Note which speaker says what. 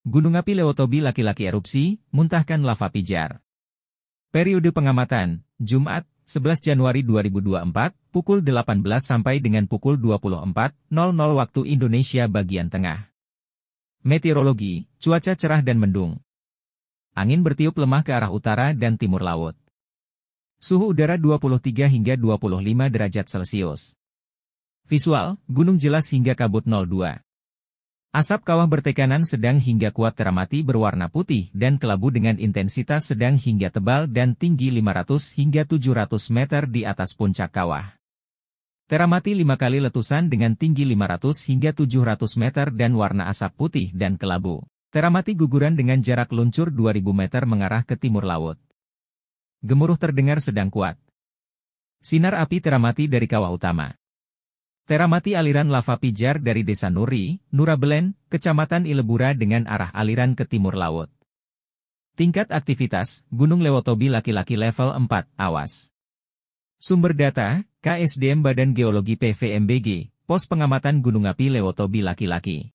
Speaker 1: Gunung api Leotobi laki-laki erupsi, muntahkan lava pijar. Periode pengamatan, Jumat, 11 Januari 2024, pukul 18 sampai dengan pukul 24.00 waktu Indonesia bagian tengah. Meteorologi, cuaca cerah dan mendung. Angin bertiup lemah ke arah utara dan timur laut. Suhu udara 23 hingga 25 derajat Celcius. Visual, gunung jelas hingga kabut 02. Asap kawah bertekanan sedang hingga kuat teramati berwarna putih dan kelabu dengan intensitas sedang hingga tebal dan tinggi 500 hingga 700 meter di atas puncak kawah. Teramati lima kali letusan dengan tinggi 500 hingga 700 meter dan warna asap putih dan kelabu. Teramati guguran dengan jarak luncur 2000 meter mengarah ke timur laut. Gemuruh terdengar sedang kuat. Sinar api teramati dari kawah utama. Teramati aliran lava pijar dari Desa Nuri, Nurabelen, Kecamatan Ilebura dengan arah aliran ke timur laut. Tingkat aktivitas, Gunung Lewotobi laki-laki level 4, awas. Sumber data, KSDM Badan Geologi PVMBG, Pos Pengamatan Gunung Api Lewotobi laki-laki.